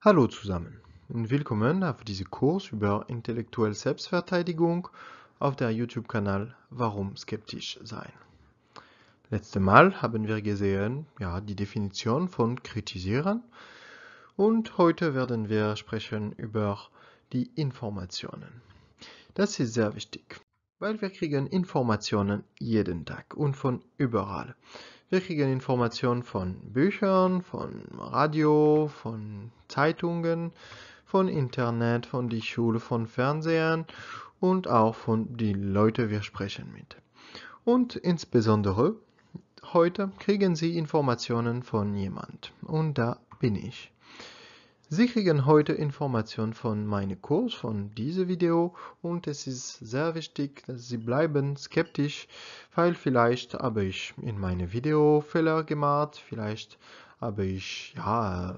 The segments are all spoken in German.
Hallo zusammen und willkommen auf diesem Kurs über intellektuelle Selbstverteidigung auf der YouTube-Kanal Warum skeptisch sein. Letztes Mal haben wir gesehen, ja, die Definition von kritisieren und heute werden wir sprechen über die Informationen. Das ist sehr wichtig. Weil wir kriegen Informationen jeden Tag und von überall. Wir kriegen Informationen von Büchern, von Radio, von Zeitungen, von Internet, von der Schule, von Fernsehen und auch von den Leuten, wir sprechen mit. Und insbesondere heute kriegen Sie Informationen von jemand und da bin ich. Sie kriegen heute Informationen von meinem Kurs, von diesem Video und es ist sehr wichtig, dass Sie bleiben skeptisch, weil vielleicht habe ich in meinem Video Fehler gemacht, vielleicht habe ich ja äh,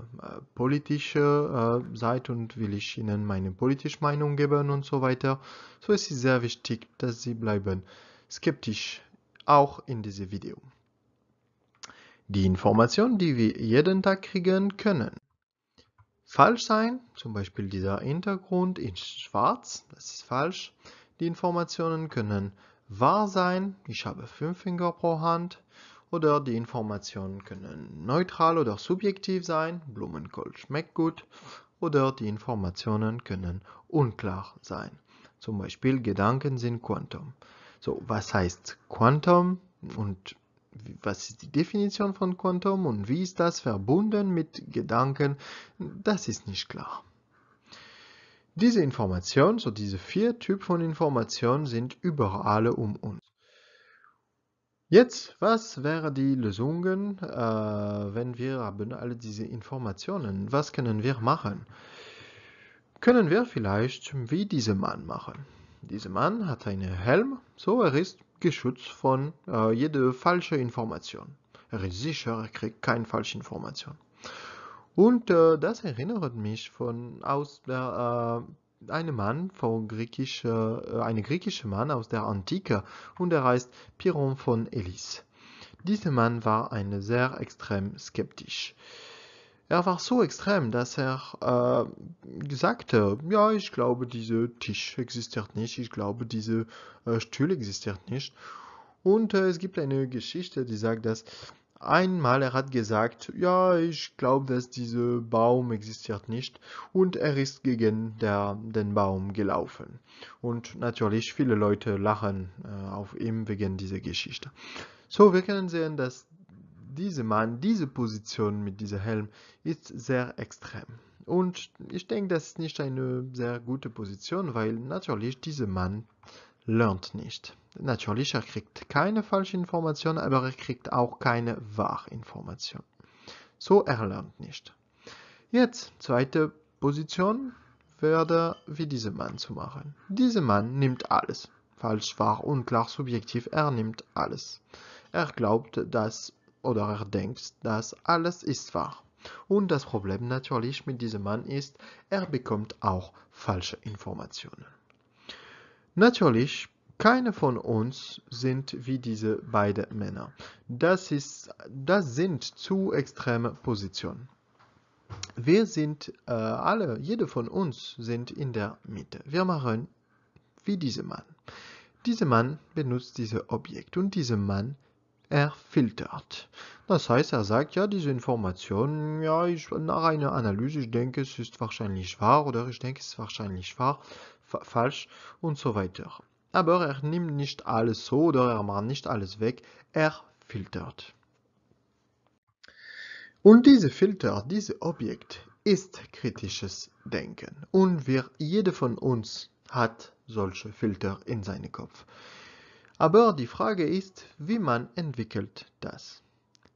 politische äh, Seite und will ich Ihnen meine politische Meinung geben und so weiter. So ist es sehr wichtig, dass Sie bleiben skeptisch, auch in diesem Video. Die Informationen, die wir jeden Tag kriegen können falsch sein. Zum Beispiel dieser Hintergrund in schwarz, das ist falsch. Die Informationen können wahr sein, ich habe fünf Finger pro Hand. Oder die Informationen können neutral oder subjektiv sein, Blumenkohl schmeckt gut. Oder die Informationen können unklar sein. Zum Beispiel Gedanken sind Quantum. So, was heißt Quantum und was ist die Definition von Quantum und wie ist das verbunden mit Gedanken, das ist nicht klar. Diese Informationen, so diese vier Typen von Informationen sind überall um uns. Jetzt, was wären die Lösungen, äh, wenn wir haben alle diese Informationen? haben? Was können wir machen? Können wir vielleicht wie dieser Mann machen? Dieser Mann hat einen Helm, so er ist geschützt von äh, jede falsche Information. Er ist sicher, er kriegt keine falsche Information. Und äh, das erinnert mich von aus der äh, einem Mann von griechischer, äh, einem griechischen Mann aus der Antike und er heißt Piron von Elis. Dieser Mann war ein sehr extrem skeptisch. Er war so extrem, dass er äh, sagte, ja, ich glaube, dieser Tisch existiert nicht, ich glaube, dieser äh, Stuhl existiert nicht. Und äh, es gibt eine Geschichte, die sagt, dass einmal er hat gesagt, ja, ich glaube, dass dieser Baum existiert nicht und er ist gegen der, den Baum gelaufen. Und natürlich viele Leute lachen äh, auf ihm wegen dieser Geschichte. So, wir können sehen, dass dieser Mann, diese Position mit diesem Helm ist sehr extrem. Und ich denke, das ist nicht eine sehr gute Position, weil natürlich dieser Mann lernt nicht. Natürlich, er kriegt keine falsche Information, aber er kriegt auch keine wahre Information. So, er lernt nicht. Jetzt, zweite Position, werde wie dieser Mann zu machen. Dieser Mann nimmt alles. Falsch, wahr, unklar, subjektiv, er nimmt alles. Er glaubt, dass oder er denkt, dass alles ist wahr. Und das Problem natürlich mit diesem Mann ist, er bekommt auch falsche Informationen. Natürlich, keine von uns sind wie diese beiden Männer. Das, ist, das sind zu extreme Positionen. Wir sind äh, alle, jede von uns sind in der Mitte. Wir machen wie dieser Mann. Dieser Mann benutzt dieses Objekt und dieser Mann er filtert. Das heißt, er sagt, ja, diese Information, ja, ich, nach einer Analyse, ich denke, es ist wahrscheinlich wahr oder ich denke, es ist wahrscheinlich wahr, fa falsch und so weiter. Aber er nimmt nicht alles so oder er macht nicht alles weg, er filtert. Und diese Filter, diese Objekt ist kritisches Denken. Und wir, jeder von uns hat solche Filter in seinem Kopf. Aber die Frage ist, wie man entwickelt das.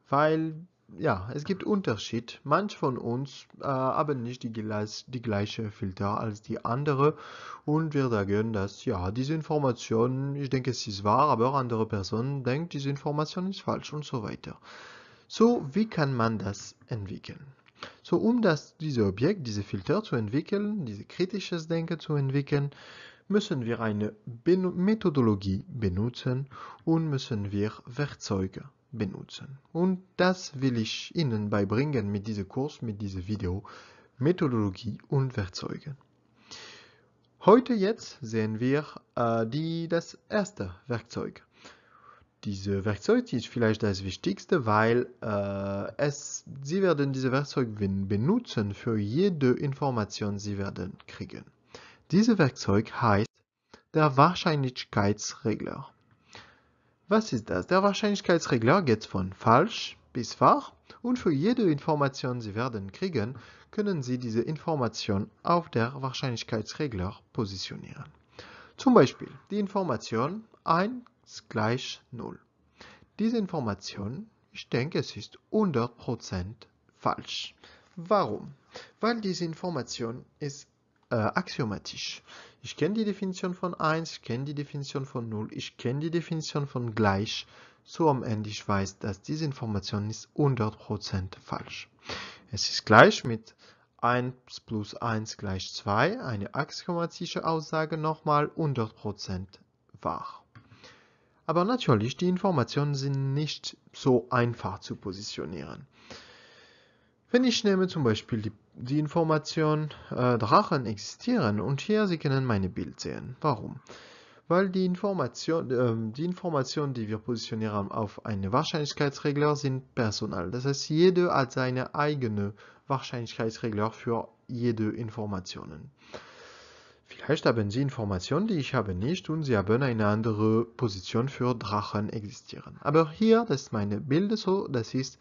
Weil, ja, es gibt Unterschied. Manche von uns äh, haben nicht die, die gleiche Filter als die andere und wir sagen, dass, ja, diese Information, ich denke, es ist wahr, aber andere Personen denken, diese Information ist falsch und so weiter. So, wie kann man das entwickeln? So, um das, diese Objekt, diese Filter zu entwickeln, dieses kritisches Denken zu entwickeln, müssen wir eine Methodologie benutzen und müssen wir Werkzeuge benutzen. Und das will ich Ihnen beibringen mit diesem Kurs, mit diesem Video, Methodologie und Werkzeuge. Heute jetzt sehen wir äh, die, das erste Werkzeug. Diese Werkzeug ist vielleicht das Wichtigste, weil äh, es, Sie werden diese Werkzeug benutzen für jede Information, Sie werden kriegen. Dieses Werkzeug heißt der Wahrscheinlichkeitsregler. Was ist das? Der Wahrscheinlichkeitsregler geht von falsch bis wahr und für jede Information, die Sie werden kriegen, können Sie diese Information auf der Wahrscheinlichkeitsregler positionieren. Zum Beispiel die Information 1 gleich 0. Diese Information, ich denke, es ist 100% falsch. Warum? Weil diese Information ist äh, axiomatisch. Ich kenne die Definition von 1, ich kenne die Definition von 0, ich kenne die Definition von gleich. So am Ende ich weiß, dass diese Information ist 100% falsch. Es ist gleich mit 1 plus 1 gleich 2, eine axiomatische Aussage nochmal 100% wahr. Aber natürlich, die Informationen sind nicht so einfach zu positionieren. Wenn ich nehme zum Beispiel die die Information, äh, Drachen existieren und hier, Sie können meine Bild sehen. Warum? Weil die Information, äh, die Informationen, die wir positionieren auf einen Wahrscheinlichkeitsregler, sind personal. Das heißt, jeder hat seine eigene Wahrscheinlichkeitsregler für jede Information. Vielleicht haben Sie Informationen, die ich habe nicht und Sie haben eine andere Position für Drachen existieren. Aber hier, das ist meine Bild, so das ist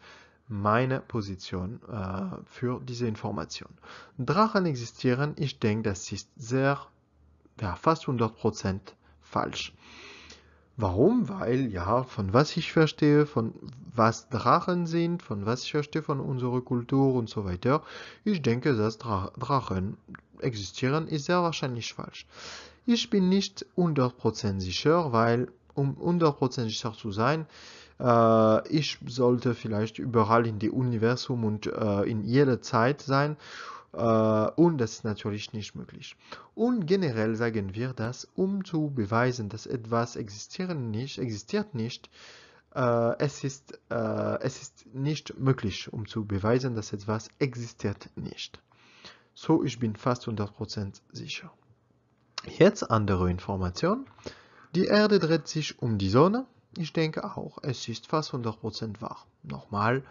meine Position äh, für diese Information. Drachen existieren, ich denke, das ist sehr, ja, fast 100% falsch. Warum? Weil, ja, von was ich verstehe, von was Drachen sind, von was ich verstehe, von unserer Kultur und so weiter, ich denke, dass Dra Drachen existieren, ist sehr wahrscheinlich falsch. Ich bin nicht 100% sicher, weil, um 100% sicher zu sein, äh, ich sollte vielleicht überall in dem Universum und äh, in jeder Zeit sein. Uh, und das ist natürlich nicht möglich. Und generell sagen wir das, um zu beweisen, dass etwas existieren nicht, existiert nicht, uh, es, ist, uh, es ist nicht möglich, um zu beweisen, dass etwas existiert nicht. So, ich bin fast 100% sicher. Jetzt andere Informationen. Die Erde dreht sich um die Sonne ich denke auch, es ist fast 100% wahr. Nochmal,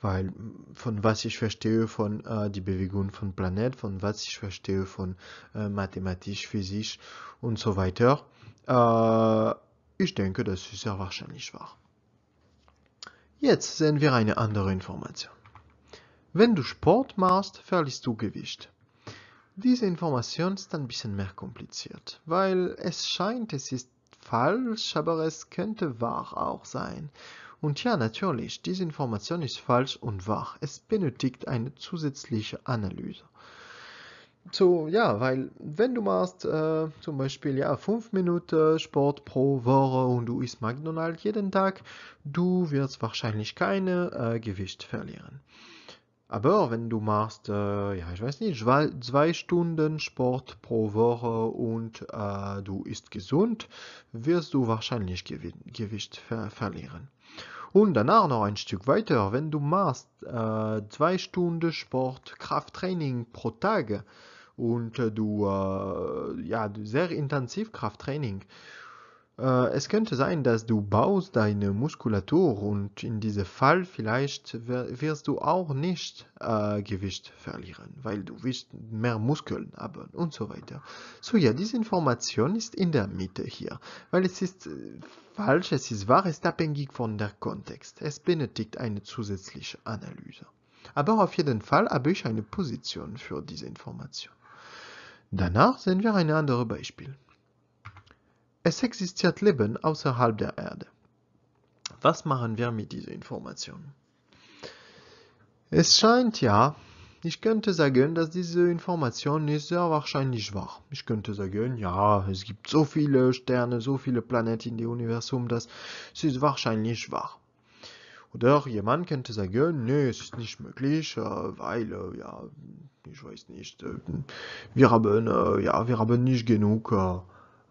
weil von was ich verstehe von äh, die Bewegung von Planet, von was ich verstehe von äh, mathematisch, physisch und so weiter, äh, ich denke, das ist sehr wahrscheinlich wahr. Jetzt sehen wir eine andere Information. Wenn du Sport machst, verlierst du Gewicht. Diese Information ist ein bisschen mehr kompliziert, weil es scheint, es ist falsch, aber es könnte wahr auch sein. Und ja, natürlich, diese Information ist falsch und wahr. Es benötigt eine zusätzliche Analyse. So, ja, weil wenn du machst äh, zum Beispiel ja 5 Minuten Sport pro Woche und du isst McDonald's jeden Tag, du wirst wahrscheinlich keine äh, Gewicht verlieren. Aber wenn du machst, äh, ja, ich weiß nicht, zwei Stunden Sport pro Woche und äh, du isst gesund, wirst du wahrscheinlich Gewicht ver verlieren. Und danach noch ein Stück weiter, wenn du machst äh, zwei Stunden Sport, Krafttraining pro Tag und äh, du, äh, ja, sehr intensiv Krafttraining äh, es könnte sein, dass du baust deine Muskulatur und in diesem Fall vielleicht wirst du auch nicht äh, Gewicht verlieren, weil du wirst mehr Muskeln haben und so weiter. So ja, diese Information ist in der Mitte hier, weil es ist äh, falsch, es ist wahr, es ist abhängig von der Kontext. Es benötigt eine zusätzliche Analyse. Aber auf jeden Fall habe ich eine Position für diese Information. Danach sehen wir ein anderes Beispiel. Es existiert Leben außerhalb der Erde. Was machen wir mit dieser Information? Es scheint ja, ich könnte sagen, dass diese Information nicht sehr wahrscheinlich war. Ich könnte sagen, ja, es gibt so viele Sterne, so viele Planeten in dem Universum, dass es wahrscheinlich war. Oder jemand könnte sagen, nee, es ist nicht möglich, äh, weil, äh, ja, ich weiß nicht, äh, wir haben, ja, wir haben nicht genug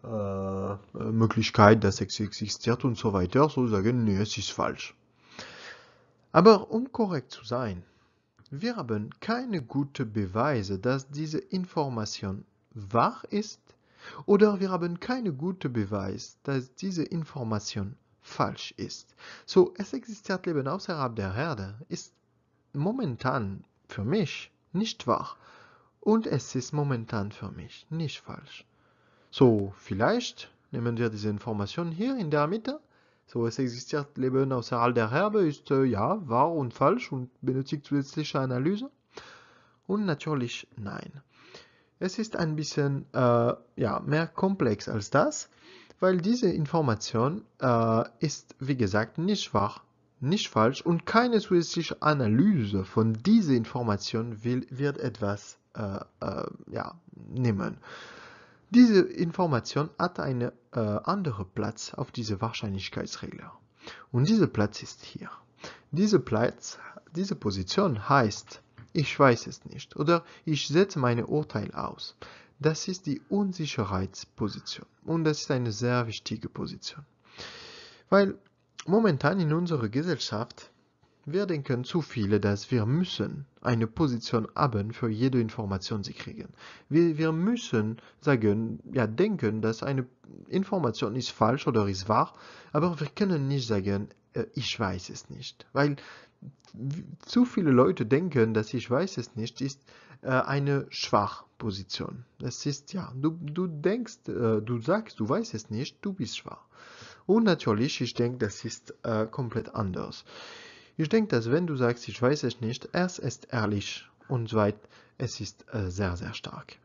äh, Möglichkeit, dass es existiert und so weiter, so sagen, nee, es ist falsch. Aber um korrekt zu sein, wir haben keine guten Beweise, dass diese Information wahr ist, oder wir haben keine guten Beweise, dass diese Information falsch ist. So, es existiert Leben außerhalb der Erde, ist momentan für mich nicht wahr und es ist momentan für mich nicht falsch. So, vielleicht nehmen wir diese Information hier in der Mitte. So, es existiert Leben außerhalb der Herbe, ist äh, ja wahr und falsch und benötigt zusätzliche Analyse. Und natürlich nein. Es ist ein bisschen äh, ja, mehr komplex als das, weil diese Information äh, ist, wie gesagt, nicht wahr, nicht falsch und keine zusätzliche Analyse von dieser Information will, wird etwas äh, äh, ja, nehmen. Diese Information hat einen äh, anderen Platz auf diese Wahrscheinlichkeitsregler. Und dieser Platz ist hier. Diese, Platz, diese Position heißt, ich weiß es nicht oder ich setze meine Urteil aus. Das ist die Unsicherheitsposition und das ist eine sehr wichtige Position. Weil momentan in unserer Gesellschaft wir denken zu viele, dass wir müssen eine Position haben für jede Information, die sie kriegen. Wir, wir müssen sagen, ja, denken, dass eine Information ist falsch oder ist wahr, aber wir können nicht sagen, äh, ich weiß es nicht. Weil zu viele Leute denken, dass ich weiß es nicht, ist äh, eine Schwachposition. Das ist ja, du, du denkst, äh, du sagst, du weißt es nicht, du bist schwach. Und natürlich, ich denke, das ist komplett anders. Ich denke, dass wenn du sagst, ich weiß es nicht, erst ist ehrlich und zweit, es ist äh, sehr, sehr stark.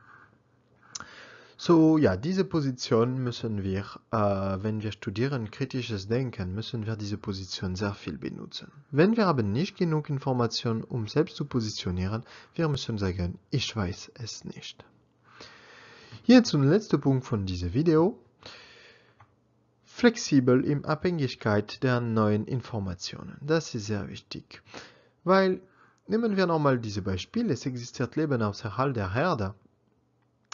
So, ja, diese Position müssen wir, äh, wenn wir studieren kritisches Denken, müssen wir diese Position sehr viel benutzen. Wenn wir aber nicht genug Informationen, um selbst zu positionieren, wir müssen sagen, ich weiß es nicht. Jetzt zum letzten Punkt von diesem Video flexibel in Abhängigkeit der neuen Informationen. Das ist sehr wichtig, weil nehmen wir nochmal diese Beispiele. Es existiert Leben außerhalb der Herde.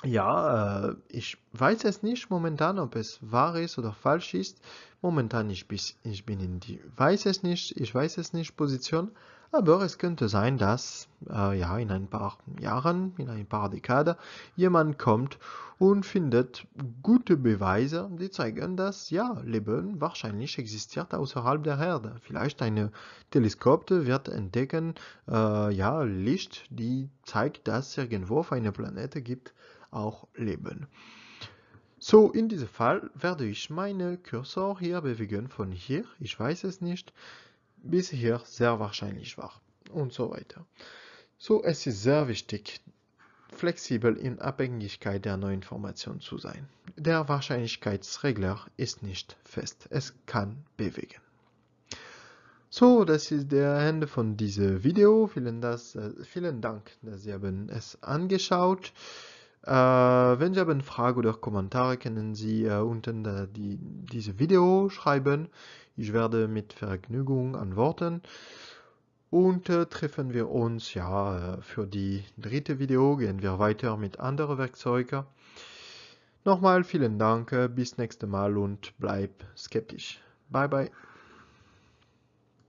Ja, äh, ich weiß es nicht momentan, ob es wahr ist oder falsch ist. Momentan ich, ich bin in die weiß es nicht, ich weiß es nicht Position, aber es könnte sein, dass äh, ja in ein paar Jahren, in ein paar Dekaden jemand kommt und findet gute Beweise, die zeigen, dass ja Leben wahrscheinlich existiert außerhalb der Erde. Vielleicht eine Teleskopte wird entdecken äh, ja Licht, die zeigt, dass es irgendwo auf einer Planete gibt auch Leben. So, in diesem Fall werde ich meine Cursor hier bewegen von hier, ich weiß es nicht, bis hier sehr wahrscheinlich war und so weiter. So, es ist sehr wichtig, flexibel in Abhängigkeit der neuen Information zu sein. Der Wahrscheinlichkeitsregler ist nicht fest, es kann bewegen. So, das ist der Ende von diesem Video. Vielen, das, äh, vielen Dank, dass Sie haben es angeschaut haben. Äh, wenn Sie haben Fragen oder Kommentare, können Sie äh, unten die, diese Video schreiben. Ich werde mit Vergnügen antworten. Und äh, treffen wir uns ja äh, für die dritte Video, gehen wir weiter mit anderen Werkzeugen. Nochmal vielen Dank, bis nächste Mal und bleib skeptisch. Bye bye.